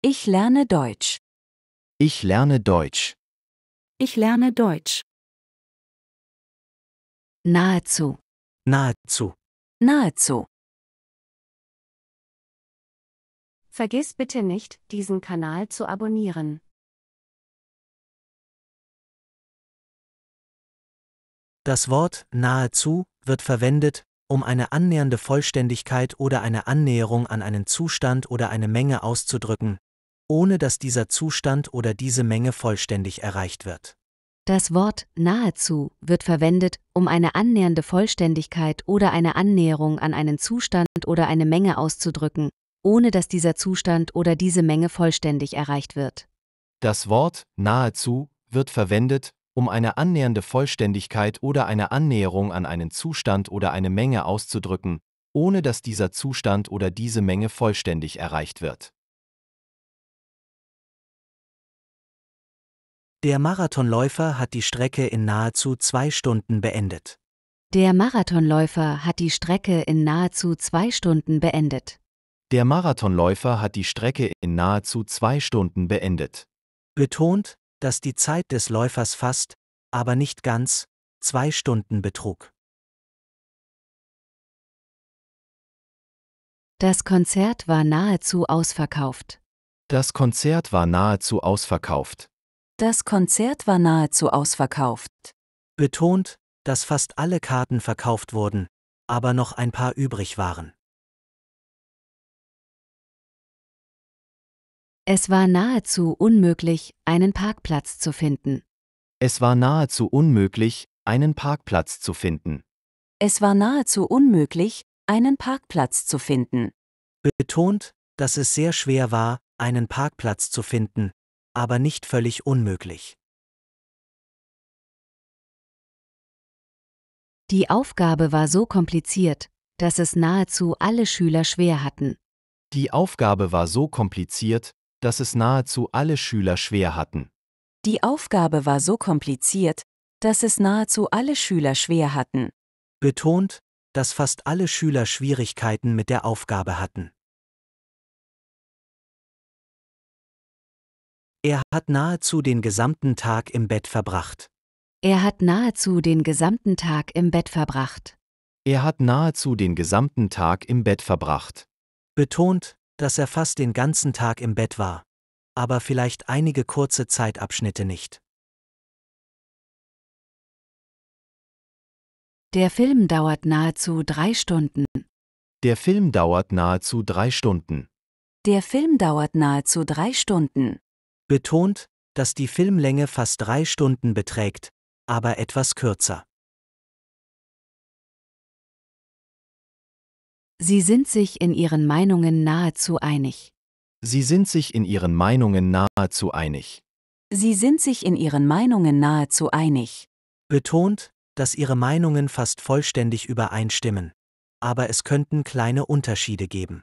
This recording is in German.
Ich lerne Deutsch. Ich lerne Deutsch. Ich lerne Deutsch. Nahezu. Nahezu. Nahezu. Vergiss bitte nicht, diesen Kanal zu abonnieren. Das Wort nahezu wird verwendet, um eine annähernde Vollständigkeit oder eine Annäherung an einen Zustand oder eine Menge auszudrücken, ohne dass dieser Zustand oder diese Menge vollständig erreicht wird. Das Wort nahezu wird verwendet, um eine annähernde Vollständigkeit oder eine Annäherung an einen Zustand oder eine Menge auszudrücken, ohne dass dieser Zustand oder diese Menge vollständig erreicht wird. Das Wort nahezu wird verwendet, um eine annähernde Vollständigkeit oder eine Annäherung an einen Zustand oder eine Menge auszudrücken, ohne dass dieser Zustand oder diese Menge vollständig erreicht wird. Der Marathonläufer hat die Strecke in nahezu zwei Stunden beendet. Der Marathonläufer hat die Strecke in nahezu zwei Stunden beendet. Der Marathonläufer hat die Strecke in nahezu zwei Stunden beendet. Betont, dass die Zeit des Läufers fast, aber nicht ganz, zwei Stunden betrug. Das Konzert war nahezu ausverkauft. Das Konzert war nahezu ausverkauft. Das Konzert war nahezu ausverkauft. Betont, dass fast alle Karten verkauft wurden, aber noch ein paar übrig waren. Es war nahezu unmöglich, einen Parkplatz zu finden. Es war nahezu unmöglich, einen Parkplatz zu finden. Es war nahezu unmöglich, einen Parkplatz zu finden. Betont, dass es sehr schwer war, einen Parkplatz zu finden, aber nicht völlig unmöglich. Die Aufgabe war so kompliziert, dass es nahezu alle Schüler schwer hatten. Die Aufgabe war so kompliziert, dass es nahezu alle Schüler schwer hatten. Die Aufgabe war so kompliziert, dass es nahezu alle Schüler schwer hatten. Betont, dass fast alle Schüler Schwierigkeiten mit der Aufgabe hatten. Er hat nahezu den gesamten Tag im Bett verbracht. Er hat nahezu den gesamten Tag im Bett verbracht. Er hat nahezu den gesamten Tag im Bett verbracht. Betont, dass er fast den ganzen Tag im Bett war, aber vielleicht einige kurze Zeitabschnitte nicht. Der Film dauert nahezu drei Stunden. Der Film dauert nahezu drei Stunden. Der Film dauert nahezu drei Stunden betont, dass die Filmlänge fast drei Stunden beträgt, aber etwas kürzer. Sie sind sich in ihren Meinungen nahezu einig. Sie sind sich in ihren Meinungen nahezu einig. Sie sind sich in ihren Meinungen nahezu einig. Betont, dass ihre Meinungen fast vollständig übereinstimmen. Aber es könnten kleine Unterschiede geben.